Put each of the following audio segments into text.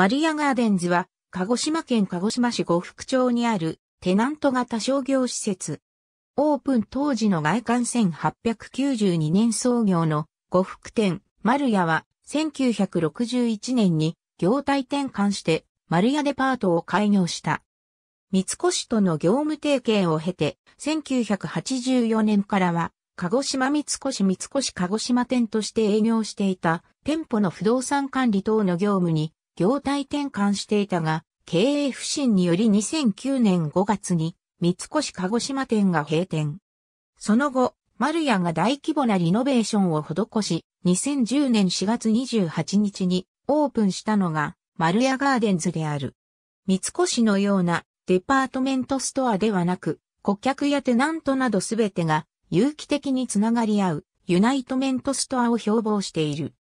マリアガーデンズは、鹿児島県鹿児島市呉服町にあるテナント型商業施設。オープン当時の外観1892年創業の呉服店、丸屋は1961年に業態転換して丸屋デパートを開業した。三越との業務提携を経て、1984年からは、鹿児島三越三越鹿児島店として営業していた店舗の不動産管理等の業務に業態転換していたが、経営不振により2009年5月に三越鹿児島店が閉店。その後、丸屋が大規模なリノベーションを施し、2010年4月28日にオープンしたのが丸屋ガーデンズである。三越のようなデパートメントストアではなく、顧客やテナントなどすべてが有機的につながり合うユナイトメントストアを標榜している。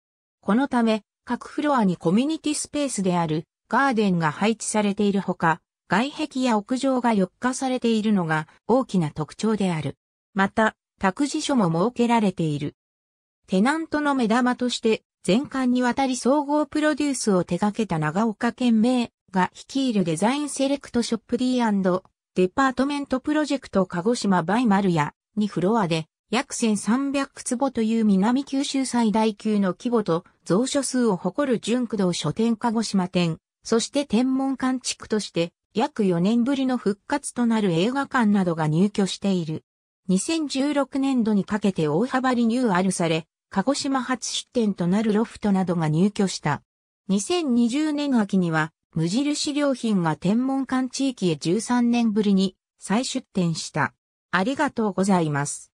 このため、各フロアにコミュニティスペースであるガーデンが配置されているほか、外壁や屋上が緑化されているのが大きな特徴である。また、託児所も設けられている。テナントの目玉として、全館にわたり総合プロデュースを手掛けた長岡県名が率いるデザインセレクトショップ D& デパートメントプロジェクト鹿児島バイマルやにフロアで約1300坪という南九州最大級の規模と蔵書数を誇る純駆動書店鹿児島店、そして天文館地区として約4年ぶりの復活となる映画館などが入居している。2016年度にかけて大幅リニューアルされ、鹿児島初出店となるロフトなどが入居した。2020年秋には無印良品が天文館地域へ13年ぶりに再出店した。ありがとうございます。